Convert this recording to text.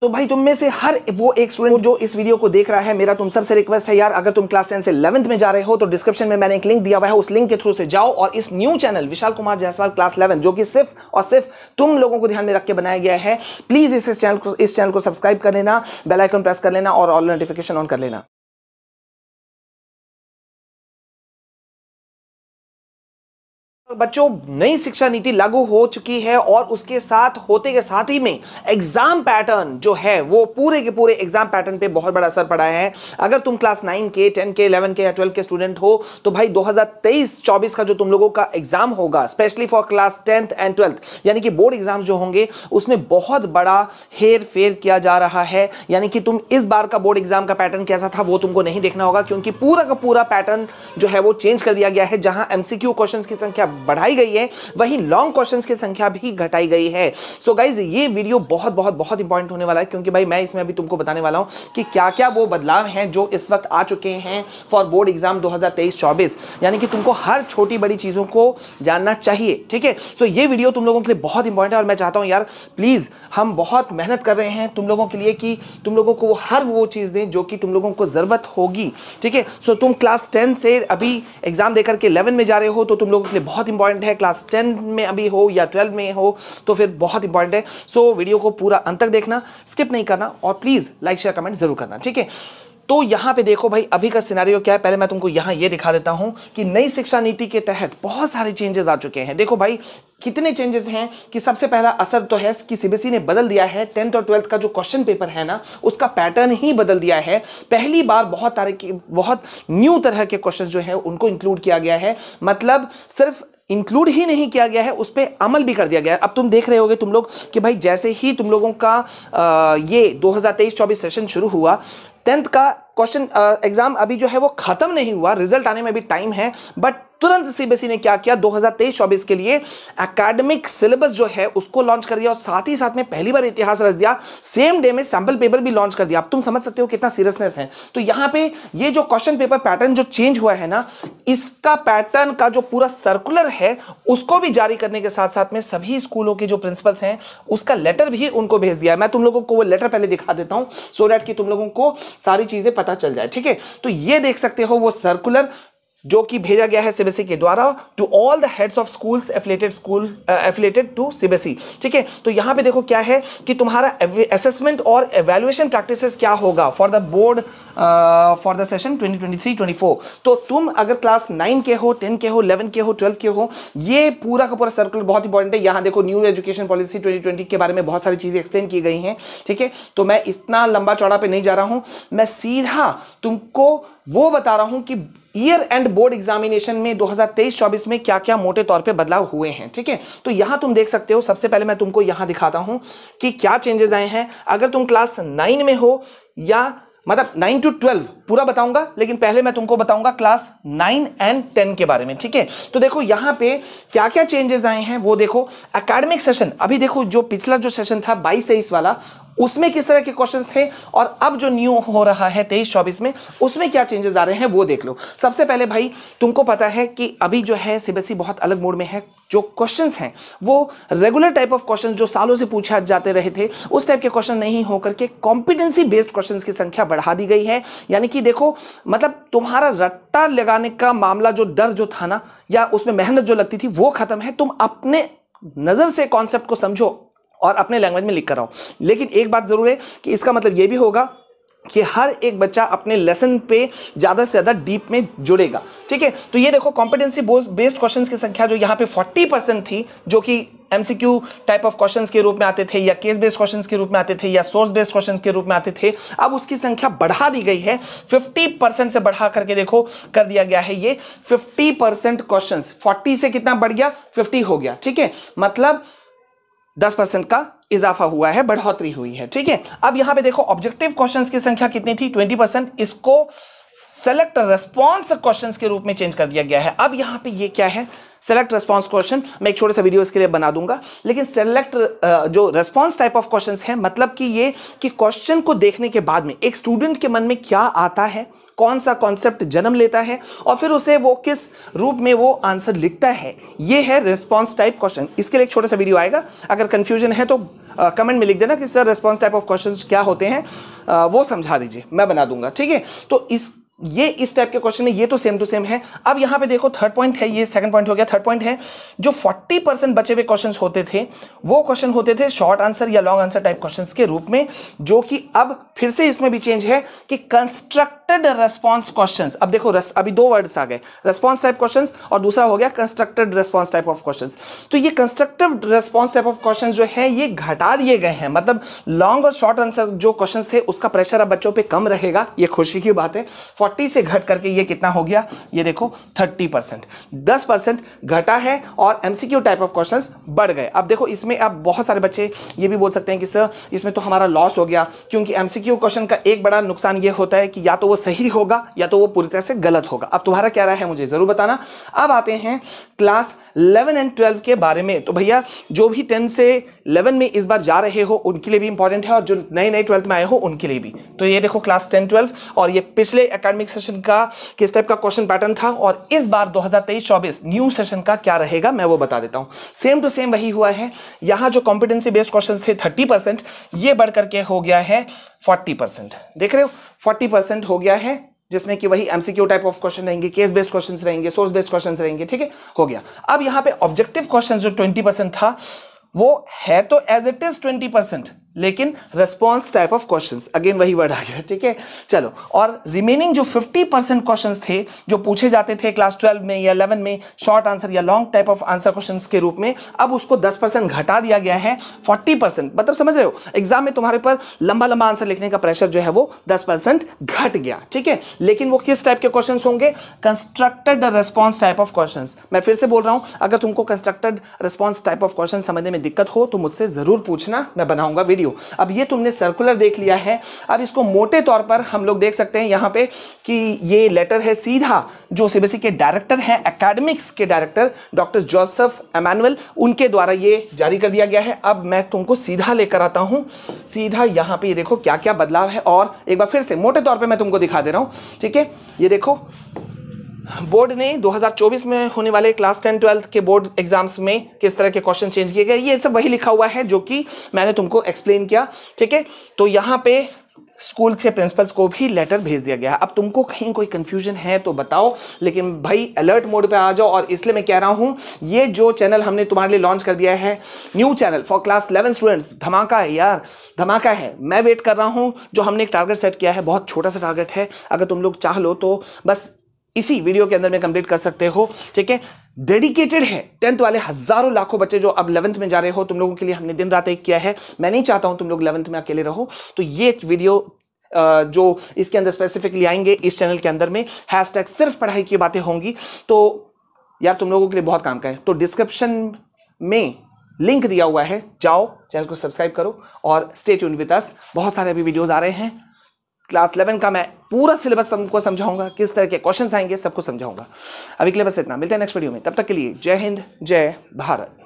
तो भाई तुम में से हर वो एक स्टूडेंट जो इस वीडियो को देख रहा है मेरा तुम सबसे रिक्वेस्ट है यार अगर तुम क्लास टेन से इलेवंथ में जा रहे हो तो डिस्क्रिप्शन में मैंने एक लिंक दिया हुआ है उस लिंक के थ्रू से जाओ और इस new channel Vishal Kumar Jaiswal class eleven जो कि सिर्फ और सिर्फ तुम लोगों को ध्यान में रख के बनाया गया है प्लीज इस चैनल को इस चैनल को सब्सक्राइब कर लेना बेलाइकन प्रेस कर लेना और ऑल नोटिफिकेशन ऑन कर लेना बच्चों नई शिक्षा नीति लागू हो चुकी है और उसके साथ होते के साथ ही में एग्जाम पैटर्न जो है वो पूरे के पूरे एग्जाम पैटर्न पे बहुत बड़ा असर पड़ा है अगर तुम क्लास नाइन के टेन के इलेवन के या ट्वेल्व के स्टूडेंट हो तो भाई 2023-24 का जो तुम लोगों का एग्जाम होगा specially for class tenth and twelfth यानी कि बोर्ड एग्जाम जो होंगे उसमें बहुत बड़ा हेर फेर किया जा रहा है यानी कि तुम इस बार का बोर्ड एग्जाम का पैटर्न कैसा था वो तुमको नहीं देखना होगा क्योंकि पूरा का पूरा पैटर्न जो है वो चेंज कर दिया गया है जहां एमसीक्यू क्वेश्चन की संख्या बढ़ाई गई है वहीं लॉन्ग क्वेश्चन की संख्या भी घटाई गई है सो so गाइज ये वीडियो बहुत बहुत बहुत इंपॉर्टेंट होने वाला है क्योंकि भाई मैं इसमें अभी तुमको बताने वाला हूँ कि क्या क्या वो बदलाव हैं जो इस वक्त आ चुके हैं फॉर बोर्ड एग्जाम दो हजार यानी कि तुमको हर छोटी बड़ी चीज़ों को जानना चाहिए ठीक है सो ये वीडियो तुम लोगों के लिए बहुत इंपॉर्टेंट है और मैं चाहता हूँ यार प्लीज़ हम बहुत मेहनत कर रहे हैं तुम लोगों के लिए कि तुम लोगों को हर वो चीज़ दें जो कि तुम लोगों को ज़रूरत होगी ठीक है सो तुम क्लास टेन से अभी एग्ज़ाम देकर के इलेवन में जा रहे हो तो तुम लोगों के लिए बहुत इंपॉर्टेंट है क्लास टेन में अभी हो या ट्वेल्व में हो तो फिर बहुत इंपॉर्टेंट है सो so, वीडियो को पूरा अंत तक देखना स्किप नहीं करना और प्लीज़ लाइक शेयर कमेंट जरूर करना ठीक है तो यहां पे देखो भाई अभी का सिनारियो क्या है पहले मैं तुमको यहां ये दिखा देता हूं कि नई शिक्षा नीति के तहत बहुत सारे चेंजेस आ चुके हैं देखो भाई कितने चेंजेस हैं कि सबसे पहला असर तो है कि सीबीएसई e ने बदल दिया है टेंथ और ट्वेल्थ का जो क्वेश्चन पेपर है ना उसका पैटर्न ही बदल दिया है पहली बार बहुत तरह की बहुत न्यू तरह के क्वेश्चन जो है उनको इंक्लूड किया गया है मतलब सिर्फ इंक्लूड ही नहीं किया गया है उस पर अमल भी कर दिया गया है अब तुम देख रहे होगे तुम लोग कि भाई जैसे ही तुम लोगों का आ, ये 2023-24 सेशन शुरू हुआ टेंथ का क्वेश्चन एग्जाम अभी जो है वो खत्म नहीं हुआ रिजल्ट आने में भी टाइम है बट तुरंत सीबीएसई e ने क्या किया 2023-24 के लिए एकेडमिक सिलेबस जो है उसको लॉन्च कर दिया और साथ ही साथ में पहली बार इतिहास रच दिया सेम डे में सैंपल पेपर भी लॉन्च कर दिया अब तुम समझ सकते हो कितना सीरियसनेस है तो यहां पे ये जो क्वेश्चन पेपर पैटर्न जो चेंज हुआ है ना इसका पैटर्न का जो पूरा सर्कुलर है उसको भी जारी करने के साथ साथ में सभी स्कूलों के जो प्रिंसिपल्स हैं उसका लेटर भी उनको भेज दिया मैं तुम लोगों को वो लेटर पहले दिखा देता हूं सो so डैट कि तुम लोगों को सारी चीजें पता चल जाए ठीक है तो ये देख सकते हो वो सर्कुलर जो कि भेजा गया है सीबीएसई e के द्वारा to all the heads of schools affiliated school affiliated to CBSE ठीक है तो यहां पे देखो क्या है कि तुम्हारा असेसमेंट और एवेल्युएशन प्रैक्टिसेस क्या होगा for the board for the session 2023 24 तो तुम अगर क्लास 9 के हो 10 के हो 11 के हो 12 के हो ये पूरा का पूरा सर्कुलर बहुत इंपॉर्टेंट है यहां देखो न्यू एजुकेशन पॉलिसी 2020 के बारे में बहुत सारी चीजें एक्सप्लेन की गई हैं ठीक है तो मैं इतना लंबा चौड़ा पे नहीं जा रहा हूं मैं सीधा तुमको वो बता रहा हूं कि ईयर एंड बोर्ड एग्जामिनेशन में 2023-24 में क्या क्या मोटे तौर पे बदलाव हुए हैं ठीक है तो यहां तुम देख सकते हो सबसे पहले मैं तुमको यहां दिखाता हूं कि क्या चेंजेस आए हैं अगर तुम क्लास नाइन में हो या मतलब नाइन टू ट्वेल्व पूरा बताऊंगा लेकिन पहले मैं तुमको बताऊंगा क्लास नाइन एंड टेन के बारे में ठीक है तो देखो यहाँ पे क्या क्या चेंजेस आए हैं वो देखो एकेडमिक सेशन अभी देखो जो पिछला जो सेशन था बाईस तेईस वाला उसमें किस तरह के क्वेश्चन थे और अब जो न्यू हो रहा है तेईस चौबीस में उसमें क्या चेंजेस आ रहे हैं वो देख लो सबसे पहले भाई तुमको पता है कि अभी जो है सीबीएसई e बहुत अलग मोड में है जो क्वेश्चंस हैं वो रेगुलर टाइप ऑफ क्वेश्चंस जो सालों से पूछा जाते रहे थे उस टाइप के क्वेश्चन नहीं होकर के कॉम्पिटेंसी बेस्ड क्वेश्चंस की संख्या बढ़ा दी गई है यानी कि देखो मतलब तुम्हारा रट्टा लगाने का मामला जो डर जो था ना या उसमें मेहनत जो लगती थी वो खत्म है तुम अपने नज़र से कॉन्सेप्ट को समझो और अपने लैंग्वेज में लिख कर आओ लेकिन एक बात ज़रूर है कि इसका मतलब ये भी होगा कि हर एक बच्चा अपने लेसन पे ज़्यादा से ज़्यादा डीप में जुड़ेगा ठीक है तो ये देखो कॉम्पिटेंसी बेस्ड क्वेश्चंस की संख्या जो यहाँ पे 40 परसेंट थी जो कि एमसीक्यू टाइप ऑफ क्वेश्चंस के रूप में आते थे या केस बेस्ड क्वेश्चंस के रूप में आते थे या सोर्स बेस्ड क्वेश्चंस के रूप में आते थे अब उसकी संख्या बढ़ा दी गई है 50 परसेंट से बढ़ा करके देखो कर दिया गया है ये 50 परसेंट क्वेश्चन फोर्टी से कितना बढ़ गया फिफ्टी हो गया ठीक है मतलब दस परसेंट का इजाफा हुआ है बढ़ोतरी हुई है ठीक है अब यहां पे देखो ऑब्जेक्टिव क्वेश्चंस की संख्या कितनी थी ट्वेंटी परसेंट इसको सेलेक्ट रेस्पॉन्स क्वेश्चन के रूप में चेंज कर दिया गया है अब यहां पे ये क्या है सेलेक्ट रेस्पॉन्स क्वेश्चन मैं एक छोटे सा वीडियो इसके लिए बना दूंगा लेकिन सेलेक्ट जो रेस्पॉन्स टाइप ऑफ क्वेश्चंस है मतलब कि ये कि क्वेश्चन को देखने के बाद में एक स्टूडेंट के मन में क्या आता है कौन सा कॉन्सेप्ट जन्म लेता है और फिर उसे वो किस रूप में वो आंसर लिखता है ये है रेस्पॉन्स टाइप क्वेश्चन इसके लिए एक छोटा सा वीडियो आएगा अगर कन्फ्यूजन है तो कमेंट में लिख देना कि sir response type of question क्या होते हैं वो समझा दीजिए मैं बना दूंगा ठीक है तो इस ये इस टाइप के क्वेश्चन है ये तो सेम टू सेम है अब यहां पे देखो थर्ड पॉइंट है ये सेकंड पॉइंट हो गया थर्ड पॉइंट है जो 40 परसेंट बचे हुए क्वेश्चन होते थे वो क्वेश्चन होते थे शॉर्ट आंसर या लॉन्ग आंसर टाइप क्वेश्चन के रूप में जो कि अब फिर से इसमें भी चेंज है कि कंस्ट्रक्टेड रेस्पॉन्स क्वेश्चन अब देखो रस, अभी दो वर्ड्स आ गए रेस्पॉन्स टाइप क्वेश्चन और दूसरा हो गया constructed response type of question तो ये constructive response type of question जो है ये घटा दिए गए हैं मतलब लॉन्ग और शॉर्ट आंसर जो क्वेश्चन थे उसका प्रेशर अब बच्चों पर कम रहेगा ये खुशी की बात है 40 से घट करके ये कितना हो गया ये देखो 30 परसेंट दस परसेंट घटा है और एमसीक्यू टाइप ऑफ क्वेश्चंस बढ़ गए अब देखो इसमें अब बहुत सारे बच्चे ये भी बोल सकते हैं कि सर इसमें तो हमारा लॉस हो गया क्योंकि एमसीक्यू क्वेश्चन का एक बड़ा नुकसान ये होता है कि या तो वो सही होगा या तो वो पूरी तरह से गलत होगा अब तुम्हारा क्या रहा है मुझे ज़रूर बताना अब आते हैं क्लास इलेवन एंड ट्वेल्व के बारे में तो भैया जो भी टेन से इलेवन में इस बार जा रहे हो उनके लिए भी इंपॉर्टेंट है और जो नए नए ट्वेल्थ में आए हो उनके लिए भी तो ये देखो क्लास टेन ट्वेल्व और ये पिछले अकेडमिक एकेडमिक सेशन का किस टाइप का क्वेश्चन पैटर्न था और इस बार 2023-24 न्यू सेशन का क्या रहेगा मैं वो बता देता हूँ सेम टू सेम वही हुआ है यहाँ जो कॉम्पिटेंसी बेस्ड क्वेश्चन थे थर्टी परसेंट ये बढ़ करके हो गया है फोर्टी परसेंट देख रहे हो फोर्टी परसेंट हो गया है जिसमें कि वही एमसीक्यू टाइप ऑफ क्वेश्चन रहेंगे केस बेस्ड क्वेश्चन रहेंगे सोर्स बेस्ड क्वेश्चन रहेंगे ठीक है हो गया अब यहाँ पे ऑब्जेक्टिव क्वेश्चन जो ट्वेंटी परसेंट था वो है तो as it is twenty percent लेकिन response type of question again वही वर्ड आ गया ठीक है चलो और रिमेनिंग जो 50 परसेंट क्वेश्चन थे जो पूछे जाते थे क्लास 12 में या 11 में शॉर्ट आंसर या long type of answer question के रूप में अब उसको 10 परसेंट घटा दिया गया है 40 परसेंट मतलब समझ रहे हो एग्जाम में तुम्हारे पर लंबा लंबा आंसर लिखने का प्रेशर जो है वो दस परसेंट घट गया ठीक है लेकिन वो किस टाइप के क्वेश्चन होंगे constructed response type of question मैं फिर से बोल रहा हूँ अगर तुमको constructed response type of question समझने में दिक्कत हो तो मुझसे जरूर पूछना मैं बनाऊंगा वीडियो वैल्यू अब ये तुमने सर्कुलर देख लिया है अब इसको मोटे तौर पर हम लोग देख सकते हैं यहाँ पे कि ये लेटर है सीधा जो सी के डायरेक्टर हैं एकेडमिक्स के डायरेक्टर डॉक्टर जोसफ एमानुअल उनके द्वारा ये जारी कर दिया गया है अब मैं तुमको सीधा लेकर आता हूँ सीधा यहाँ पर ये देखो क्या क्या बदलाव है और एक बार फिर से मोटे तौर पर मैं तुमको दिखा दे रहा हूँ ठीक है ये देखो बोर्ड ने 2024 में होने वाले क्लास टेन ट्वेल्थ के बोर्ड एग्जाम्स में किस तरह के क्वेश्चन चेंज किए गए ये सब वही लिखा हुआ है जो कि मैंने तुमको एक्सप्लेन किया ठीक है तो यहाँ पे स्कूल के प्रिंसिपल्स को भी लेटर भेज दिया गया है अब तुमको कहीं कोई कन्फ्यूजन है तो बताओ लेकिन भाई अलर्ट मोड पे आ जाओ और इसलिए मैं कह रहा हूँ ये जो चैनल हमने तुम्हारे लिए लॉन्च कर दिया है new channel for class eleven students धमाका है यार धमाका है मैं वेट कर रहा हूँ जो हमने एक टारगेट सेट किया है बहुत छोटा सा टारगेट है अगर तुम लोग चाह लो तो बस इसी वीडियो के अंदर में कंप्लीट कर सकते हो ठीक है डेडिकेटेड है टेंथ वाले हजारों लाखों बच्चे जो अब इलेवंथ में जा रहे हो तुम लोगों के लिए हमने दिन रात एक किया है मैं नहीं चाहता हूं तुम लोग इलेवंथ में अकेले रहो तो ये वीडियो जो इसके अंदर स्पेसिफिकली आएंगे इस चैनल के अंदर में हैश सिर्फ पढ़ाई की बातें होंगी तो यार तुम लोगों के लिए बहुत काम का है तो डिस्क्रिप्शन में लिंक दिया हुआ है जाओ चैनल को सब्सक्राइब करो और स्टे ट्यून विद अस बहुत सारे अभी वीडियोस आ रहे हैं क्लास इलेवन का मैं पूरा सिलेबस सबको समझाऊंगा किस तरह के क्वेश्चन आएंगे सबको समझाऊंगा अभी के लिए बस इतना मिलते हैं नेक्स्ट वीडियो में तब तक के लिए जय हिंद जय भारत